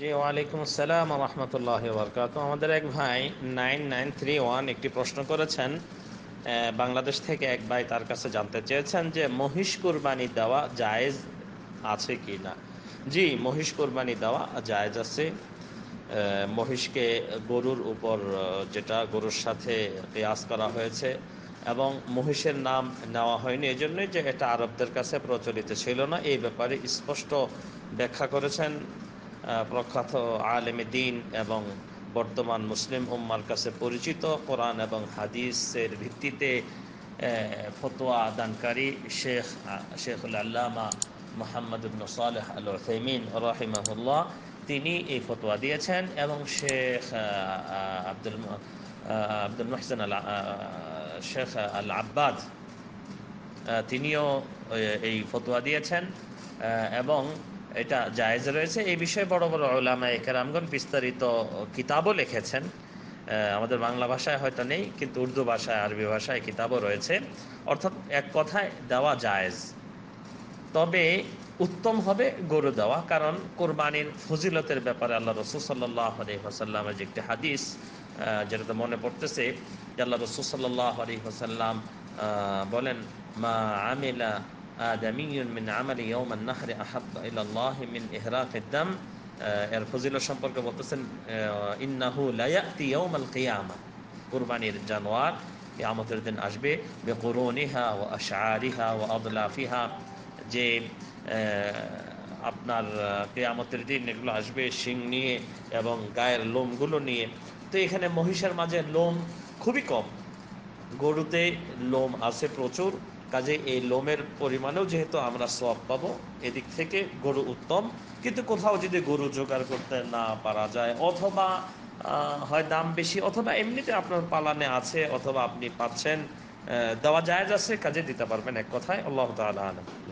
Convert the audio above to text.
জি ওয়ালাইকুম আসসালাম রহমতুল্লাহ বরকাত আমাদের এক ভাই নাইন নাইন থ্রি ওয়ান একটি প্রশ্ন করেছেন বাংলাদেশ থেকে এক ভাই তার কাছে জানতে চেয়েছেন যে মহিষ কুরবানি দেওয়া জায়েজ আছে কি না জি মহিষ কুরবানি দেওয়া জায়েজ আছে মহিষকে গরুর উপর যেটা গরুর সাথে কেয়াস করা হয়েছে এবং মহিষের নাম নেওয়া হয়নি এই জন্যই যে এটা আরবদের কাছে প্রচলিত ছিল না এই ব্যাপারে স্পষ্ট ব্যাখ্যা করেছেন প্রখ্যাত আলেম দিন এবং বর্তমান মুসলিম উম্মার কাছে পরিচিত কোরআন এবং হাদিসের ভিত্তিতে ফতোয়া দানকারী শেখ শেখুল আল্লামা মোহাম্মদ ইবনু সালেহ আল ফেমিন রহিমাহুল্লাহ তিনি এই ফতোয়া দিয়েছেন এবং শেখ আব্দুল আব্দুল মহসেন আল শেখ আল আব্বাদ তিনিও এই ফতোয়া দিয়েছেন এবং এটা জায়েজ রয়েছে এই বিষয়ে বড় বড় ওলামা একরামগণ বিস্তারিত কিতাবও লিখেছেন আমাদের বাংলা ভাষায় হয়তো নেই কিন্তু উর্দু ভাষায় আরবি ভাষায় কিতাবও রয়েছে অর্থাৎ এক কথায় দেওয়া জায়েজ তবে উত্তম হবে গরু দেওয়া কারণ কোরবানির ফজিলতের ব্যাপারে আল্লাহ রসুল সাল্লাহ আলী যে একটি হাদিস যেটাতে মনে পড়তেছে যে আল্লাহ রসুল সাল্লাহ আলী বলেন মা আমিলা আদামিউন মিন আমালি ইয়াউমান নাহরি আহাব্বা ইলাল্লাহি মিন ইহরাকিদ দাম এর ফজিল সম্পর্কে বলতেছেন ইন্নাহু লা ইয়াতি ইয়াউমাল কিয়ামা কুরবানির জানোয়ার কিয়ামতের দিন আসবে বেকুরুনিহা ওয়া আশআরিহা ওয়া আদলাফিহা যে আপনার কেয়ামতের দিন এগুলো আসবে শিং নিয়ে এবং গায়ের লোমগুলো নিয়ে তো এখানে মহিষের মাঝে লোম খুবই কম গরুতে লোম আছে প্রচুর কাজে এই লোমের পরিমাণেও যেহেতু আমরা সব পাবো এদিক থেকে গরু উত্তম কিন্তু কোথাও যদি গরু জোগাড় করতে না পারা যায় অথবা হয় দাম বেশি অথবা এমনিতে আপনার পালানে আছে অথবা আপনি পাচ্ছেন দেওয়া যায় আছে কাজে দিতে পারবেন এক কথায় আল্লাহ তালা আলম